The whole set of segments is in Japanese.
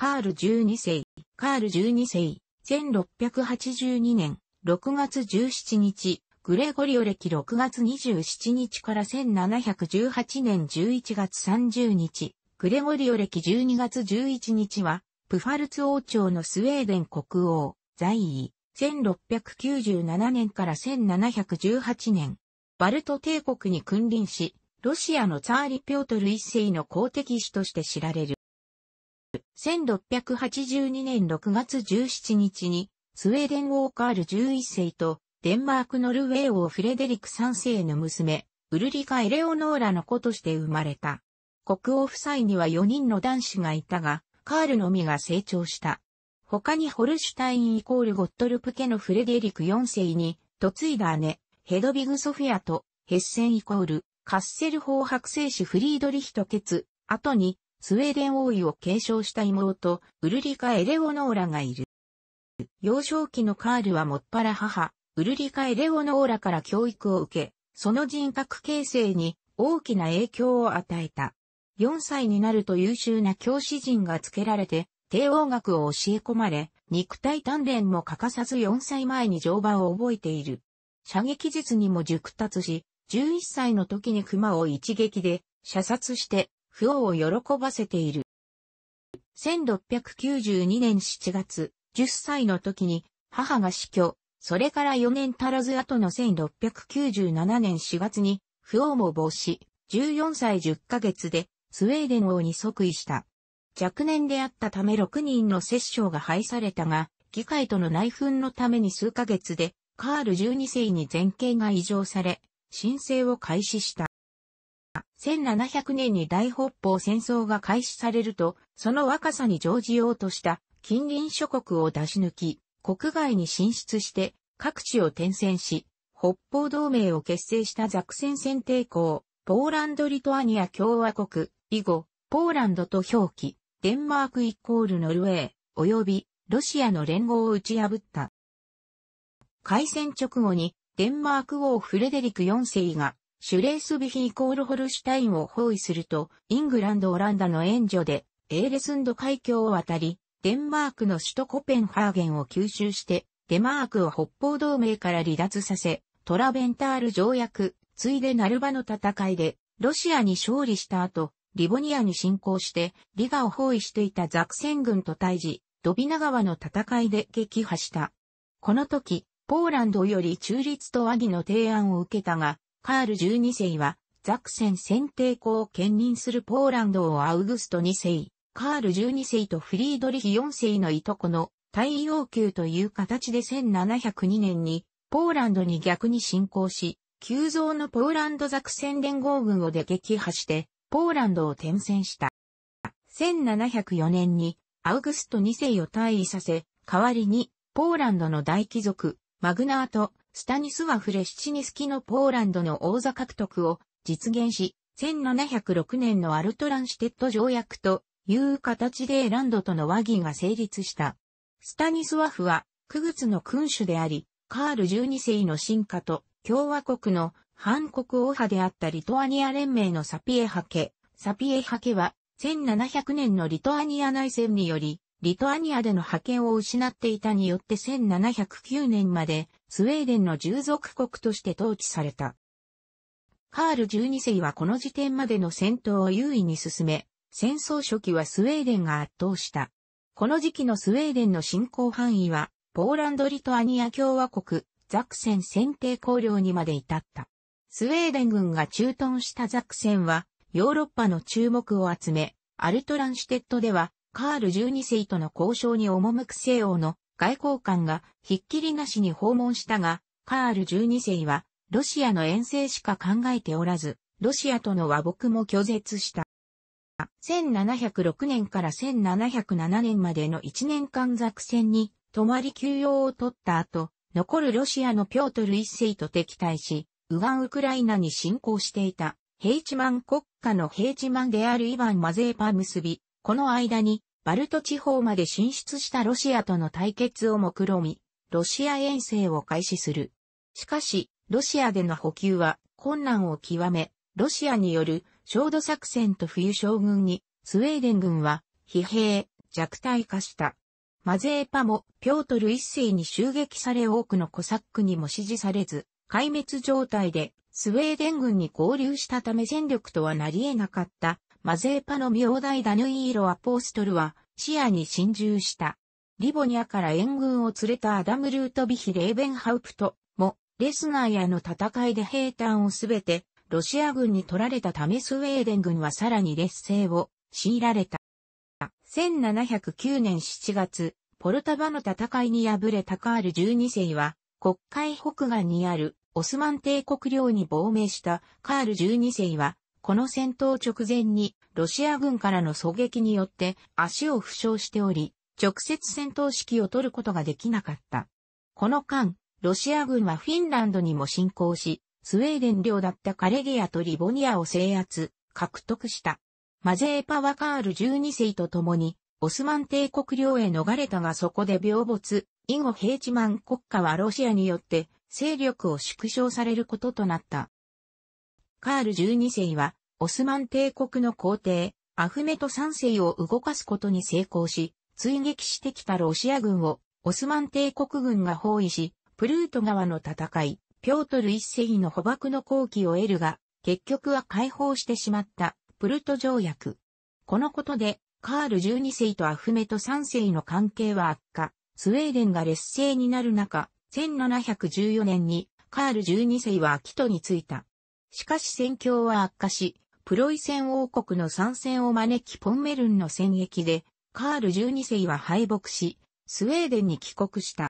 カール12世、カール12世、1682年6月17日、グレゴリオ歴6月27日から1718年11月30日、グレゴリオ歴12月11日は、プファルツ王朝のスウェーデン国王、在位、1697年から1718年、バルト帝国に君臨し、ロシアのツァーリ・ピョートル一世の公的使として知られる。1682年6月17日に、スウェーデン王カール11世と、デンマークノルウェー王フレデリク3世の娘、ウルリカ・エレオノーラの子として生まれた。国王夫妻には4人の男子がいたが、カールのみが成長した。他にホルシュタインイコールゴットルプ家のフレデリク4世に、嫁いだ姉、ヘドビグ・ソフィアと、ヘッセンイコール、カッセル法白聖子フリードリヒとケツ、後に、スウェーデン王位を継承した妹、ウルリカ・エレオノーラがいる。幼少期のカールはもっぱら母、ウルリカ・エレオノーラから教育を受け、その人格形成に大きな影響を与えた。4歳になると優秀な教師陣がつけられて、帝王学を教え込まれ、肉体鍛錬も欠かさず4歳前に乗馬を覚えている。射撃術にも熟達し、11歳の時に熊を一撃で射殺してクオを喜ばせている。1692年7月、10歳の時に母が死去、それから4年足らず後の1697年4月に不王も亡し、14歳10ヶ月でスウェーデン王に即位した。若年であったため6人の摂政が廃されたが、議会との内紛のために数ヶ月で、カール12世に前景が異常され、申請を開始した。1700年に大北方戦争が開始されると、その若さに乗じようとした近隣諸国を出し抜き、国外に進出して各地を転戦し、北方同盟を結成したザクセン戦抵抗、ポーランド・リトアニア共和国、以後、ポーランドと表記、デンマークイコールノルウェー、及びロシアの連合を打ち破った。開戦直後に、デンマーク王フレデリク4世がシュレースビヒイコールホルシュタインを包囲すると、イングランド・オランダの援助で、エーレスンド海峡を渡り、デンマークの首都コペンハーゲンを吸収して、デマークを北方同盟から離脱させ、トラベンタール条約、ついでナルバの戦いで、ロシアに勝利した後、リボニアに侵攻して、リガを包囲していたザクセン軍と対峙、ドビナ川の戦いで撃破した。この時、ポーランドより中立と和ギの提案を受けたが、カール12世は、ザクセン選定校を兼任するポーランドをアウグスト2世、カール12世とフリードリヒ4世のいとこの太陽宮という形で1702年にポーランドに逆に侵攻し、急増のポーランドザクセン連合軍をで撃破して、ポーランドを転戦した。1704年にアウグスト2世を退位させ、代わりにポーランドの大貴族、マグナート、スタニスワフ・レシチニスキのポーランドの王座獲得を実現し、1706年のアルトランシテッド条約という形でランドとの和議が成立した。スタニスワフは、クグツの君主であり、カール12世の進化と共和国の反国王派であったリトアニア連盟のサピエハケ。サピエハケは、1700年のリトアニア内戦により、リトアニアでの覇権を失っていたによって1709年までスウェーデンの従属国として統治された。カール12世はこの時点までの戦闘を優位に進め、戦争初期はスウェーデンが圧倒した。この時期のスウェーデンの侵攻範囲は、ポーランド・リトアニア共和国、ザクセン選定綱領にまで至った。スウェーデン軍が駐屯したザクセンは、ヨーロッパの注目を集め、アルトランシュテッドでは、カール12世との交渉に赴く西欧の外交官がひっきりなしに訪問したが、カール12世はロシアの遠征しか考えておらず、ロシアとの和睦も拒絶した。1706年から1707年までの1年間作戦に泊まり休養を取った後、残るロシアのピョートル一世と敵対し、ウガンウクライナに侵攻していた、ヘイチマン国家のヘイチマンであるイヴァン・マゼーパ結び、この間に、バルト地方まで進出したロシアとの対決を目論み、ロシア遠征を開始する。しかし、ロシアでの補給は困難を極め、ロシアによる焦土作戦と冬将軍に、スウェーデン軍は疲弊、弱体化した。マゼーパもピョートル一世に襲撃され多くのコサックにも支持されず、壊滅状態でスウェーデン軍に合流したため戦力とはなり得なかったマゼーパの名代ダヌイーロ・アポーストルは、シアに侵入した。リボニアから援軍を連れたアダム・ルートビヒ・レーベンハウプトも、レスナーやの戦いで兵隊をすべて、ロシア軍に取られたためスウェーデン軍はさらに劣勢を強いられた。1709年7月、ポルタバの戦いに敗れたカール12世は、国会北岸にあるオスマン帝国領に亡命したカール12世は、この戦闘直前にロシア軍からの狙撃によって足を負傷しており、直接戦闘指揮を取ることができなかった。この間、ロシア軍はフィンランドにも侵攻し、スウェーデン領だったカレリアとリボニアを制圧、獲得した。マゼーパワカール12世と共に、オスマン帝国領へ逃れたがそこで病没、以後ヘイチマン国家はロシアによって勢力を縮小されることとなった。カール12世はオスマン帝国の皇帝、アフメト三世を動かすことに成功し、追撃してきたロシア軍を、オスマン帝国軍が包囲し、プルート川の戦い、ピョートル一世の捕獲の好機を得るが、結局は解放してしまった、プルート条約。このことで、カール12世とアフメト3世の関係は悪化、スウェーデンが劣勢になる中、1714年にカール12世はアキトに着いた。しかし戦況は悪化し、プロイセン王国の参戦を招きポンメルンの戦役で、カール12世は敗北し、スウェーデンに帰国した。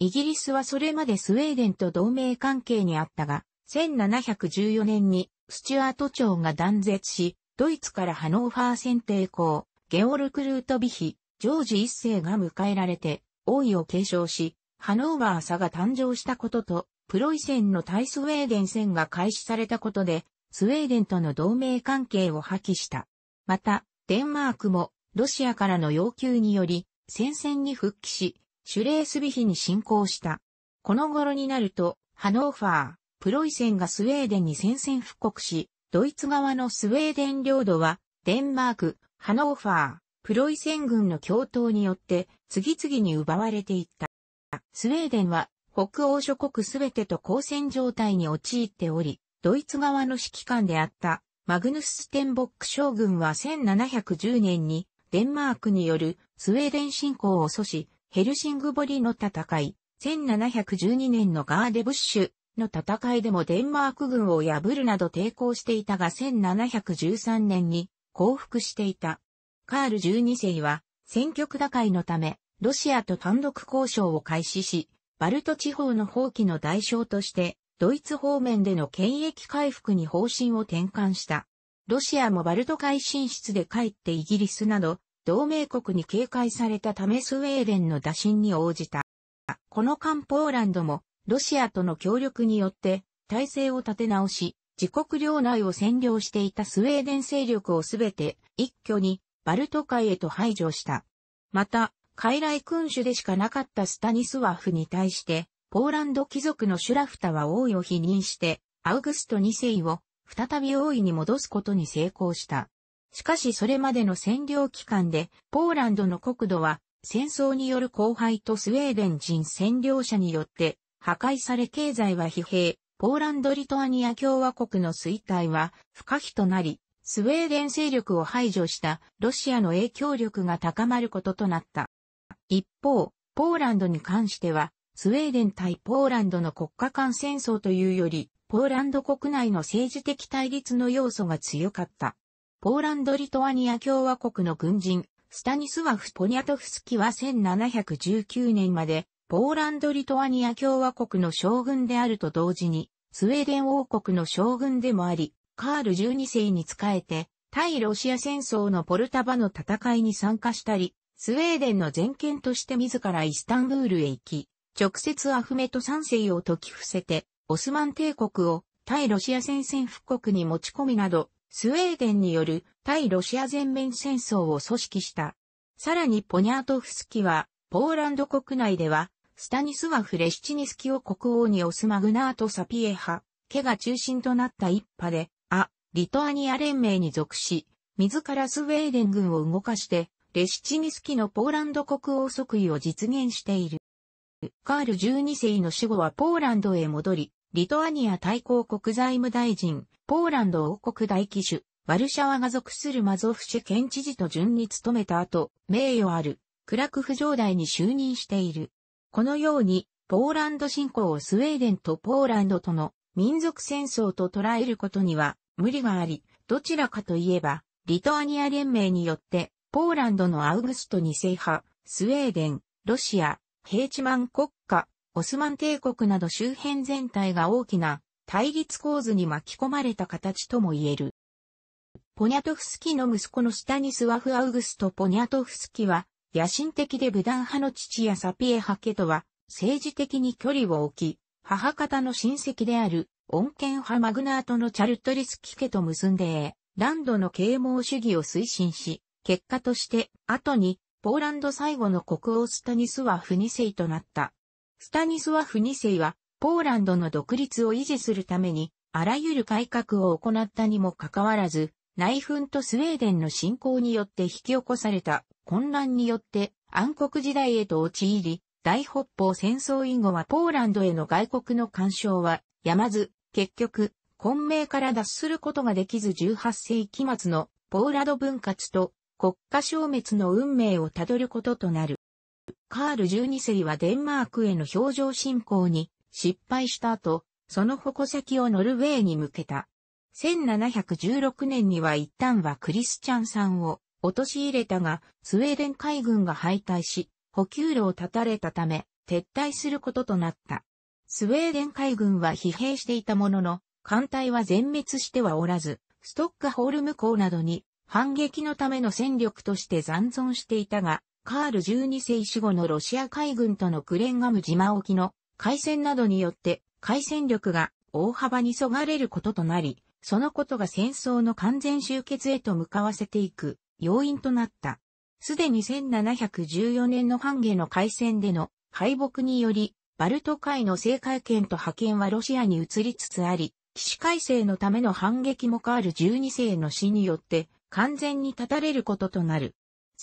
イギリスはそれまでスウェーデンと同盟関係にあったが、1714年にスチュアート朝が断絶し、ドイツからハノーファー選定校、ゲオルクルートビヒ、ジョージ一世が迎えられて、王位を継承し、ハノーバー差が誕生したことと、プロイセンの対スウェーデン戦が開始されたことで、スウェーデンとの同盟関係を破棄した。また、デンマークもロシアからの要求により戦線に復帰し、シュレースビヒに侵攻した。この頃になると、ハノーファー、プロイセンがスウェーデンに宣戦布告し、ドイツ側のスウェーデン領土は、デンマーク、ハノーファー、プロイセン軍の共闘によって、次々に奪われていった。スウェーデンは、北欧諸国すべてと交戦状態に陥っており、ドイツ側の指揮官であったマグヌス・ステンボック将軍は1710年にデンマークによるスウェーデン侵攻を阻止、ヘルシングボリの戦い、1712年のガーデブッシュの戦いでもデンマーク軍を破るなど抵抗していたが1713年に降伏していた。カール12世は戦局打開のためロシアと単独交渉を開始し、バルト地方の放棄の代償としてドイツ方面での権益回復に方針を転換した。ロシアもバルト海進出で帰ってイギリスなど、同盟国に警戒されたためスウェーデンの打診に応じた。この間ポーランドも、ロシアとの協力によって、体制を立て直し、自国領内を占領していたスウェーデン勢力をすべて一挙にバルト海へと排除した。また、傀儡君主でしかなかったスタニスワフに対して、ポーランド貴族のシュラフタは王位を否認して、アウグスト2世を再び王位に戻すことに成功した。しかしそれまでの占領期間で、ポーランドの国土は戦争による荒廃とスウェーデン人占領者によって破壊され経済は疲弊、ポーランド・リトアニア共和国の衰退は不可避となり、スウェーデン勢力を排除したロシアの影響力が高まることとなった。一方、ポーランドに関してはスウェーデン対ポーランドの国家間戦争というより、ポーランド国内の政治的対立の要素が強かった。ポーランド・リトアニア共和国の軍人、スタニスワフ・ポニャトフスキは1719年まで、ポーランド・リトアニア共和国の将軍であると同時に、スウェーデン王国の将軍でもあり、カール12世に仕えて、対ロシア戦争のポルタバの戦いに参加したり、スウェーデンの全権として自らイスタンブールへ行き、直接アフメト三世を説き伏せて、オスマン帝国を対ロシア戦線復国に持ち込みなど、スウェーデンによる対ロシア全面戦争を組織した。さらにポニャートフスキは、ポーランド国内では、スタニスワフ・レシチニスキを国王にオスマグナート・サピエハ、家が中心となった一派で、ア・リトアニア連盟に属し、自らスウェーデン軍を動かして、レシチニスキのポーランド国王即位を実現している。カール12世の死後はポーランドへ戻り、リトアニア大公国財務大臣、ポーランド王国大騎手、ワルシャワが属するマゾフシェ県知事と順に務めた後、名誉ある、クラクフ城代に就任している。このように、ポーランド侵攻をスウェーデンとポーランドとの民族戦争と捉えることには無理があり、どちらかといえば、リトアニア連盟によって、ポーランドのアウグスト2世派、スウェーデン、ロシア、ヘーチマン国家、オスマン帝国など周辺全体が大きな対立構図に巻き込まれた形とも言える。ポニャトフスキの息子のスタニスワフ・アウグスト・ポニャトフスキは、野心的で武断派の父やサピエ・ハケとは、政治的に距離を置き、母方の親戚である、穏健派マグナートのチャルトリスキ家と結んで、ランドの啓蒙主義を推進し、結果として、後にポーランド最後の国王スタニスワフ2世となった。スタニスワフ2世は、ポーランドの独立を維持するために、あらゆる改革を行ったにもかかわらず、内紛とスウェーデンの侵攻によって引き起こされた混乱によって暗黒時代へと陥り、大北方戦争以後はポーランドへの外国の干渉はやまず、結局、混迷から脱することができず18世紀末のポーラド分割と国家消滅の運命をたどることとなる。カール12世はデンマークへの表情進行に失敗した後、その矛先をノルウェーに向けた。1716年には一旦はクリスチャンさんを陥れたが、スウェーデン海軍が敗退し、補給路を断たれたため、撤退することとなった。スウェーデン海軍は疲弊していたものの、艦隊は全滅してはおらず、ストックホールム港などに反撃のための戦力として残存していたが、カール12世死後のロシア海軍とのクレンガム島沖の海戦などによって海戦力が大幅にそがれることとなり、そのことが戦争の完全終結へと向かわせていく要因となった。すでに1714年の半下の海戦での敗北により、バルト海の政界権と派遣はロシアに移りつつあり、騎士改正のための反撃もカール12世の死によって完全に断たれることとなる。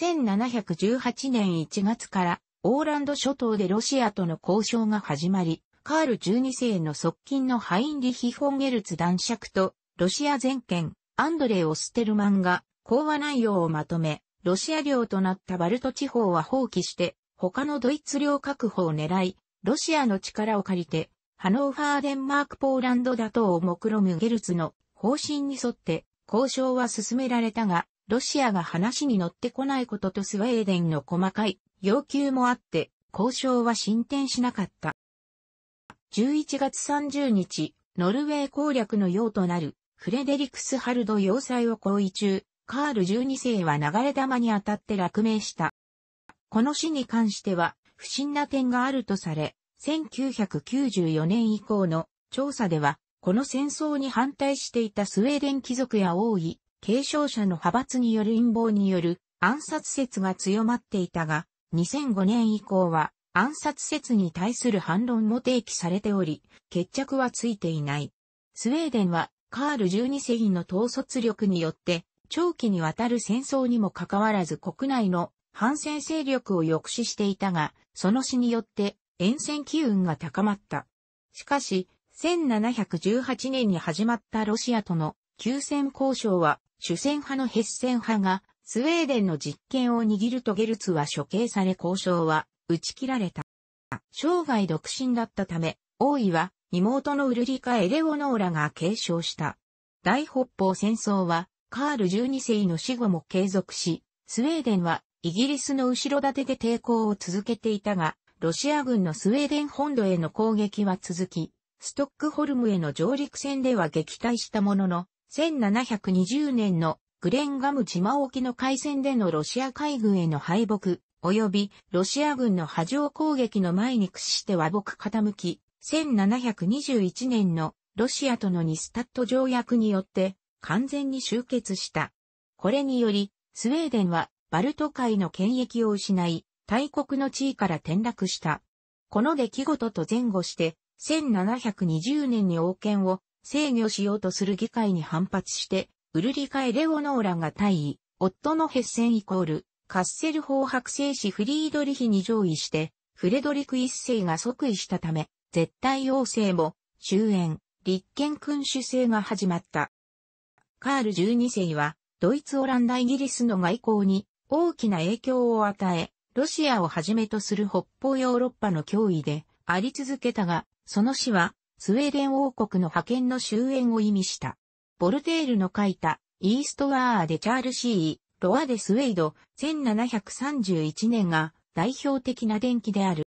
1718年1月からオーランド諸島でロシアとの交渉が始まり、カール12世の側近のハインリヒ・フォンゲルツ男爵とロシア全権アンドレイ・オステルマンが講話内容をまとめ、ロシア領となったバルト地方は放棄して、他のドイツ領確保を狙い、ロシアの力を借りて、ハノーファーデンマークポーランド打倒を目論むゲルツの方針に沿って、交渉は進められたが、ロシアが話に乗ってこないこととスウェーデンの細かい要求もあって、交渉は進展しなかった。11月30日、ノルウェー攻略の用となるフレデリクスハルド要塞を行為中、カール12世は流れ弾に当たって落命した。この死に関しては不審な点があるとされ、1994年以降の調査ではこの戦争に反対していたスウェーデン貴族や王位、継承者の派閥による陰謀による暗殺説が強まっていたが、2005年以降は暗殺説に対する反論も提起されており、決着はついていない。スウェーデンはカール12世の統率力によって長期にわたる戦争にもかかわらず国内の反戦勢力を抑止していたが、その死によって沿線機運が高まった。しかし、1718年に始まったロシアとの休戦交渉は主戦派のヘッセン派がスウェーデンの実権を握るとゲルツは処刑され交渉は打ち切られた。生涯独身だったため、王位は妹のウルリカ・エレオノーラが継承した。大北方戦争はカール12世の死後も継続し、スウェーデンはイギリスの後ろ盾で抵抗を続けていたが、ロシア軍のスウェーデン本土への攻撃は続き、ストックホルムへの上陸戦では撃退したものの、1720年のグレンガム島沖の海戦でのロシア海軍への敗北、及びロシア軍の波状攻撃の前に屈して和睦傾き、1721年のロシアとのニスタット条約によって完全に終結した。これにより、スウェーデンはバルト海の権益を失い、大国の地位から転落した。この出来事と前後して、1720年に王権を制御しようとする議会に反発して、ウルリカ・エレオノーラが退位、夫のヘッセンイコール、カッセル法白聖子フリードリヒに上位して、フレドリク一世が即位したため、絶対王政も、終焉、立憲君主制が始まった。カール12世は、ドイツ・オランダ・イギリスの外交に大きな影響を与え、ロシアをはじめとする北方ヨーロッパの脅威であり続けたが、その死は、スウェーデン王国の覇権の終焉を意味した。ボルテールの書いた、イーストアーデ・チャールシー、ロアデ・スウェイド、1731年が代表的な伝記である。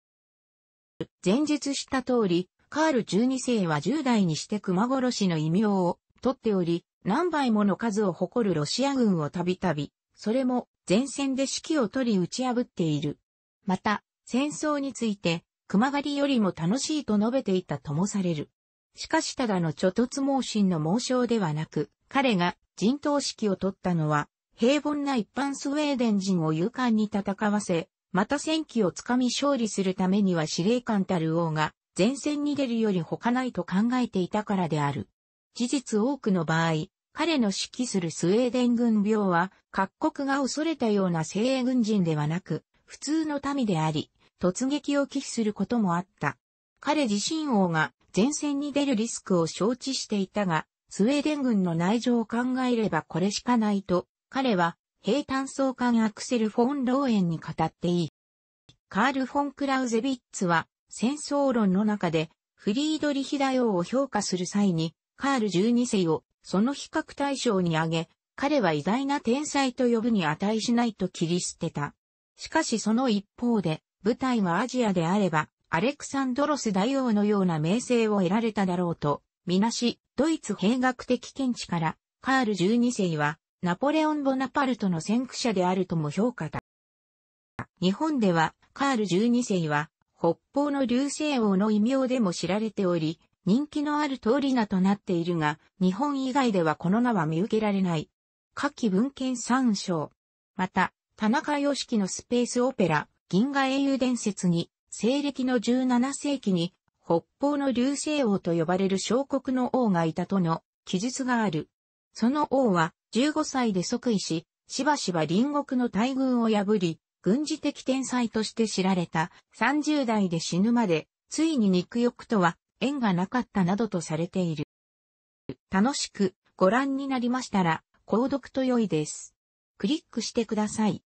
前述した通り、カール12世は10代にして熊殺しの異名を取っており、何倍もの数を誇るロシア軍をたびたび、それも前線で指揮を取り打ち破っている。また、戦争について熊狩りよりも楽しいと述べていたともされる。しかしただの諸突猛進の猛将ではなく、彼が陣頭指揮を取ったのは、平凡な一般スウェーデン人を勇敢に戦わせ、また戦機をつかみ勝利するためには司令官たる王が前線に出るより他ないと考えていたからである。事実多くの場合、彼の指揮するスウェーデン軍病は各国が恐れたような精鋭軍人ではなく、普通の民であり、突撃を忌避することもあった。彼自身王が前線に出るリスクを承知していたが、スウェーデン軍の内情を考えればこれしかないと、彼は兵炭総監アクセル・フォン・ローエンに語っていい。カール・フォン・クラウゼビッツは戦争論の中でフリードリヒ大王を評価する際に、カール12世をその比較対象に挙げ、彼は偉大な天才と呼ぶに値しないと切り捨てた。しかしその一方で、舞台はアジアであれば、アレクサンドロス大王のような名声を得られただろうと、みなし、ドイツ兵学的見地から、カール12世は、ナポレオン・ボナパルトの先駆者であるとも評価だ。日本では、カール12世は、北方の流星王の異名でも知られており、人気のある通り名となっているが、日本以外ではこの名は見受けられない。下記文献参照。また、田中良樹のスペースオペラ、銀河英雄伝説に、西暦の17世紀に、北方の流星王と呼ばれる小国の王がいたとの記述がある。その王は15歳で即位し、しばしば隣国の大軍を破り、軍事的天才として知られた30代で死ぬまで、ついに肉欲とは縁がなかったなどとされている。楽しくご覧になりましたら、購読と良いです。クリックしてください。